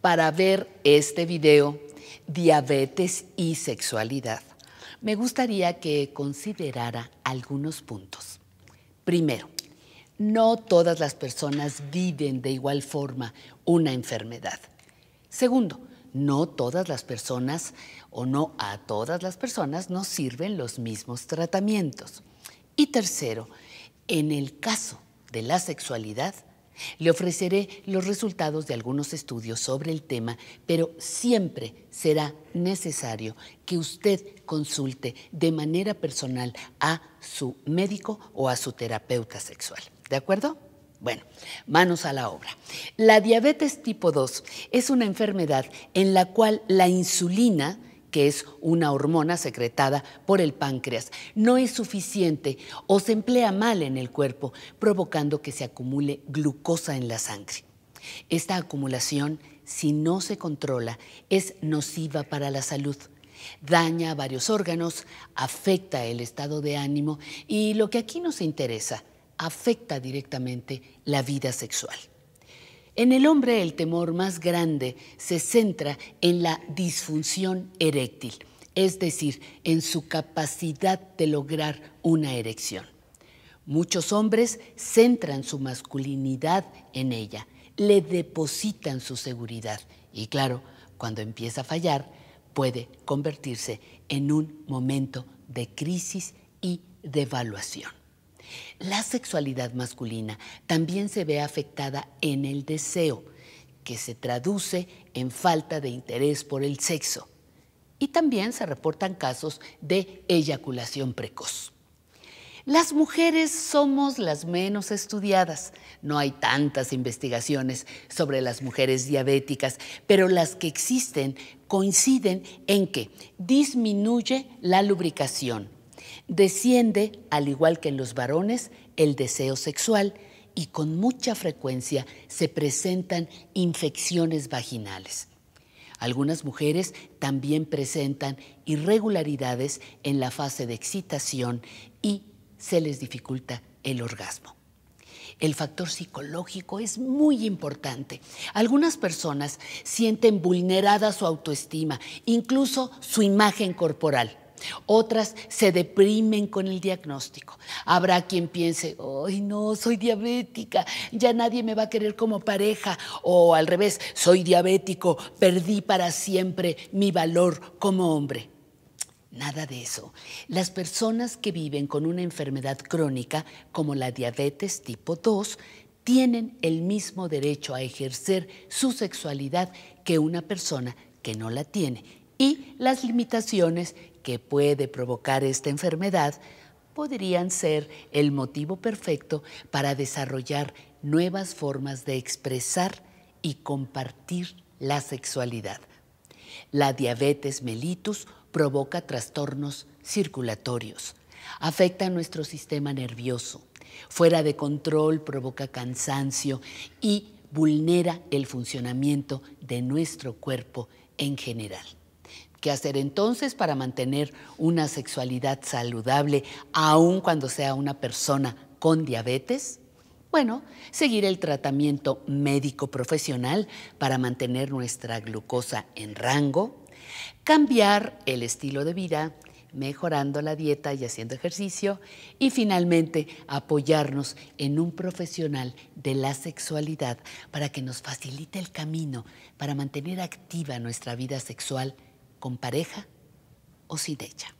para ver este video, diabetes y sexualidad, me gustaría que considerara algunos puntos. Primero, no todas las personas viven de igual forma una enfermedad. Segundo, no todas las personas o no a todas las personas nos sirven los mismos tratamientos. Y tercero, en el caso de la sexualidad, le ofreceré los resultados de algunos estudios sobre el tema, pero siempre será necesario que usted consulte de manera personal a su médico o a su terapeuta sexual. ¿De acuerdo? Bueno, manos a la obra. La diabetes tipo 2 es una enfermedad en la cual la insulina que es una hormona secretada por el páncreas, no es suficiente o se emplea mal en el cuerpo, provocando que se acumule glucosa en la sangre. Esta acumulación, si no se controla, es nociva para la salud. Daña varios órganos, afecta el estado de ánimo y lo que aquí nos interesa, afecta directamente la vida sexual. En el hombre el temor más grande se centra en la disfunción eréctil, es decir, en su capacidad de lograr una erección. Muchos hombres centran su masculinidad en ella, le depositan su seguridad y claro, cuando empieza a fallar, puede convertirse en un momento de crisis y devaluación. La sexualidad masculina también se ve afectada en el deseo, que se traduce en falta de interés por el sexo. Y también se reportan casos de eyaculación precoz. Las mujeres somos las menos estudiadas. No hay tantas investigaciones sobre las mujeres diabéticas, pero las que existen coinciden en que disminuye la lubricación, Desciende, al igual que en los varones, el deseo sexual y con mucha frecuencia se presentan infecciones vaginales. Algunas mujeres también presentan irregularidades en la fase de excitación y se les dificulta el orgasmo. El factor psicológico es muy importante. Algunas personas sienten vulnerada su autoestima, incluso su imagen corporal. Otras se deprimen con el diagnóstico. Habrá quien piense, ay no, soy diabética, ya nadie me va a querer como pareja. O al revés, soy diabético, perdí para siempre mi valor como hombre. Nada de eso. Las personas que viven con una enfermedad crónica como la diabetes tipo 2 tienen el mismo derecho a ejercer su sexualidad que una persona que no la tiene y las limitaciones que puede provocar esta enfermedad podrían ser el motivo perfecto para desarrollar nuevas formas de expresar y compartir la sexualidad. La diabetes mellitus provoca trastornos circulatorios, afecta nuestro sistema nervioso, fuera de control provoca cansancio y vulnera el funcionamiento de nuestro cuerpo en general. ¿Qué hacer entonces para mantener una sexualidad saludable, aun cuando sea una persona con diabetes? Bueno, seguir el tratamiento médico profesional para mantener nuestra glucosa en rango, cambiar el estilo de vida, mejorando la dieta y haciendo ejercicio y finalmente apoyarnos en un profesional de la sexualidad para que nos facilite el camino para mantener activa nuestra vida sexual con pareja o sin ella.